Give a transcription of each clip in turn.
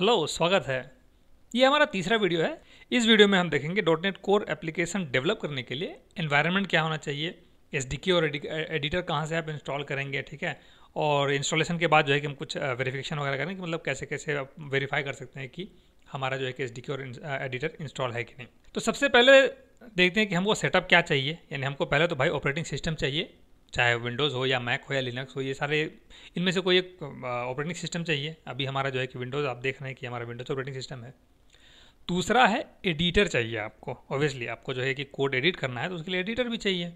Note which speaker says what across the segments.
Speaker 1: hello स्वागत है ये हमारा तीसरा वीडियो है इस वीडियो में हम देखेंगे dot net core application develop करने के लिए एनवायरनमेंट क्या होना चाहिए एस और एडिटर कहाँ से आप इंस्टॉल करेंगे ठीक है और इंस्टॉलेशन के बाद जो है कि हम कुछ वेरिफिकेशन वगैरह करें कि मतलब कैसे कैसे आप वेरीफाई कर सकते हैं कि हमारा जो है कि एस और एडिटर इंस्टॉल है कि नहीं तो सबसे पहले देखते हैं कि हमको सेटअप क्या चाहिए यानी हमको पहले तो भाई ऑपरेटिंग सिस्टम चाहिए चाहे विंडोज़ हो या मैक हो या लिनक्स हो ये सारे इनमें से कोई एक ऑपरेटिंग सिस्टम चाहिए अभी हमारा जो है कि विंडोज़ आप देख रहे हैं कि हमारा विंडोज़ ऑपरेटिंग सिस्टम है दूसरा है एडिटर चाहिए आपको ऑब्वियसली आपको जो है कि कोड एडिट करना है तो उसके लिए एडिटर भी चाहिए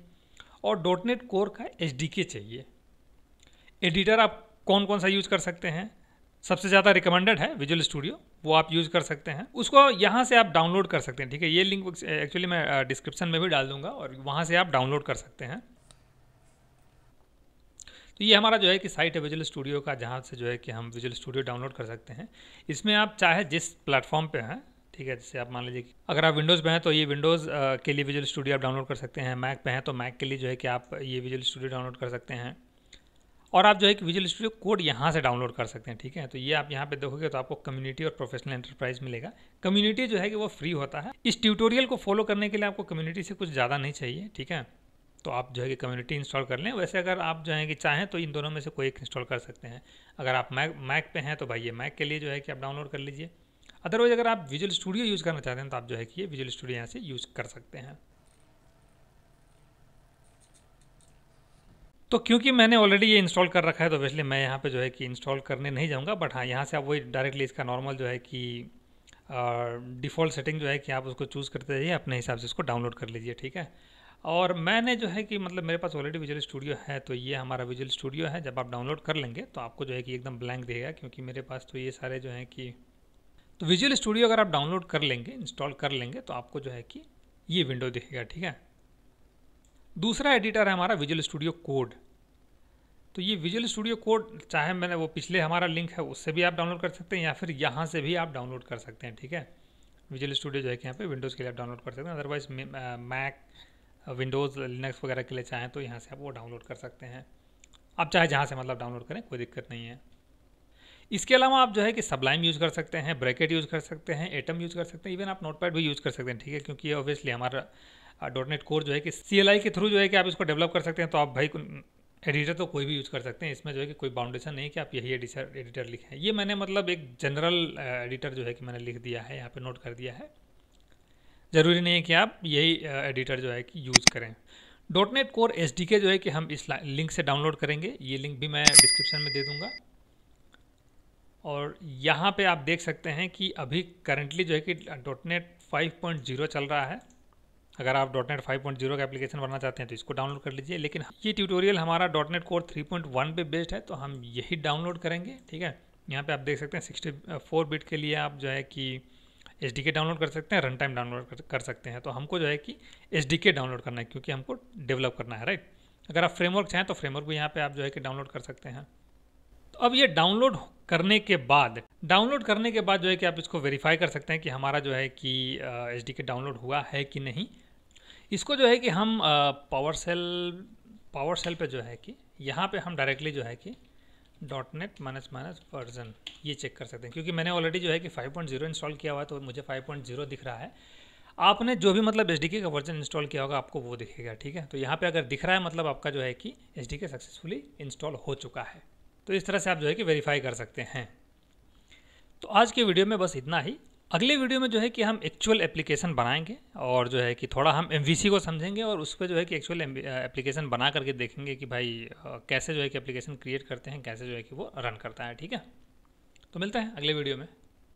Speaker 1: और नेट कोर का एच चाहिए एडिटर आप कौन कौन सा यूज़ कर सकते हैं सबसे ज़्यादा रिकमेंडेड है विजुअल स्टूडियो वो आप यूज़ कर सकते हैं उसको यहाँ से आप डाउनलोड कर सकते हैं ठीक है ये लिंक एक्चुअली मैं डिस्क्रिप्शन में भी डाल दूंगा और वहाँ से आप डाउनलोड कर सकते हैं तो ये हमारा जो है कि साइट है विजुअल स्टूडियो का जहाँ से जो है कि हम विजुअल स्टूडियो डाउनलोड कर सकते हैं इसमें आप चाहे जिस प्लेटफॉर्म पे हैं ठीक है जैसे आप मान लीजिए कि अगर आप विंडोज़ पे हैं तो ये विंडोज़ के लिए विजुअल स्टूडियो आप डाउनलोड कर सकते हैं मैक पे हैं तो मैक के लिए जो है कि आप ये विजुअल स्टूडियो डाउनलोड कर सकते हैं और आप जो है कि विजुअल स्टूडियो कोड यहाँ से डाउनलोड कर सकते हैं ठीक है तो ये आप यहाँ पे देखोगे तो आपको कम्युनिटी और प्रोफेशनल एंटरप्राइज मिलेगा कम्युनिटी जो है कि वो फ्री होता है इस ट्यूटोरियल को फॉलो करने के लिए आपको कम्युनिटी से कुछ ज़्यादा नहीं चाहिए ठीक है तो आप जो है कि कम्युनिटी इंस्टॉल कर लें वैसे अगर आप जो है कि चाहें तो इन दोनों में से कोई एक इंस्टॉल कर सकते हैं अगर आप मैक मैक पे हैं तो भाई ये मैक के लिए जो है कि आप डाउनलोड कर लीजिए अदरवाइज़ अगर आप विजुअल स्टूडियो यूज़ करना चाहते हैं तो आप जो है कि ये विजुअल स्टूडियो यहाँ से यूज़ कर सकते हैं तो क्योंकि मैंने ऑलरेडी ये इंस्टॉल कर रखा है तो वैसे मैं यहाँ पे जो है कि इंस्टॉल करने नहीं जाऊँगा बट हाँ यहाँ से आप वही डायरेक्टली इसका नॉर्मल जो है कि डिफ़ॉल्ट सेटिंग जो है कि आप उसको चूज़ करते जाइए अपने हिसाब से इसको डाउनलोड कर लीजिए ठीक है और मैंने जो है कि मतलब मेरे पास ऑलरेडी विजुअल स्टूडियो है तो ये हमारा विजुअल स्टूडियो है जब आप डाउनलोड कर लेंगे तो आपको जो है कि एकदम ब्लैंक देगा क्योंकि मेरे पास तो ये सारे जो है कि तो विजुअल स्टूडियो अगर आप डाउनलोड कर लेंगे इंस्टॉल कर लेंगे तो आपको जो है कि ये विंडो दिखेगा ठीक है दूसरा एडिटर है हमारा विजुअल स्टूडियो कोड तो ये विजुअल स्टूडियो कोड चाहे मैंने वो पिछले हमारा लिंक है उससे भी आप डाउनलोड कर सकते हैं या फिर यहाँ से भी आप डाउनलोड कर सकते हैं ठीक है विजुअल स्टूडियो जो है कि यहाँ पे विंडोज़ के लिए आप डाउनलोड कर सकते हैं अदरवाइज मैक विंडोज़ लिनक्स वगैरह के लिए चाहें तो यहाँ से आप वो डाउनलोड कर सकते हैं आप चाहे जहाँ से मतलब डाउनलोड करें कोई दिक्कत नहीं है इसके अलावा आप जो है कि सबलाइम यूज़ कर सकते हैं ब्रैकेट यूज़ कर सकते हैं एटम यूज़ कर सकते हैं इवन आप नोटपैड भी यूज़ कर सकते हैं ठीक है क्योंकि ऑब्वियसली हमारा डॉट नेट कोर जो है कि सी के थ्रू जो है कि आप इसको डेवलप कर सकते हैं तो आप भाई एडिटर तो कोई भी यूज़ कर सकते हैं इसमें जो है कि कोई बाउंडेशन नहीं कि आप यही एडिटर एडिटर लिखें ये मैंने मतलब एक जनरल एडिटर जो है कि मैंने लिख दिया है यहाँ पर नोट कर दिया है ज़रूरी नहीं है कि आप यही एडिटर जो है कि यूज़ करें डॉट नेट कोर एस जो है कि हम इस लिंक से डाउनलोड करेंगे ये लिंक भी मैं डिस्क्रिप्शन में दे दूँगा और यहाँ पे आप देख सकते हैं कि अभी करंटली जो है कि डॉट नेट फाइव चल रहा है अगर आप dot net five point zero का एप्लीकेशन बनाना चाहते हैं तो इसको डाउनलोड कर लीजिए लेकिन ये ट्यूटोरियल हमारा dot net core three point one based है तो हम यही डाउनलोड करेंगे ठीक है यहाँ पे आप देख सकते हैं सिक्सटी फोर बिट के लिए आप जो है कि एस डाउनलोड कर सकते हैं रन टाइम डाउनलोड कर सकते हैं तो हमको जो है कि एस डाउनलोड करना है क्योंकि हमको डेवलप करना है राइट अगर आप फ्रेमवर्क चाहें तो फ्रेमवर्क भी यहाँ पे आप जो है कि डाउनलोड कर सकते हैं तो अब ये डाउनलोड करने के बाद डाउनलोड करने के बाद जो है कि आप इसको वेरीफाई कर सकते हैं कि हमारा जो है कि एच डी डाउनलोड हुआ है कि नहीं इसको जो है कि हम पावर सेल पावर सेल पर जो है कि यहाँ पर हम डायरेक्टली जो है कि dot net minus minus version ये चेक कर सकते हैं क्योंकि मैंने ऑलरेडी जो है कि 5.0 इंस्टॉल किया हुआ है तो मुझे 5.0 दिख रहा है आपने जो भी मतलब एच का वर्जन इंस्टॉल किया होगा आपको वो दिखेगा ठीक है तो यहाँ पे अगर दिख रहा है मतलब आपका जो है कि एच सक्सेसफुली इंस्टॉल हो चुका है तो इस तरह से आप जो है कि वेरीफाई कर सकते हैं तो आज के वीडियो में बस इतना ही अगले वीडियो में जो है कि हम एक्चुअल एप्लीकेशन बनाएंगे और जो है कि थोड़ा हम एम को समझेंगे और उस पर जो है कि एक्चुअल एप्लीकेशन बना करके देखेंगे कि भाई कैसे जो है कि एप्लीकेशन क्रिएट करते हैं कैसे जो है कि वो रन करता है ठीक है तो मिलते हैं अगले वीडियो में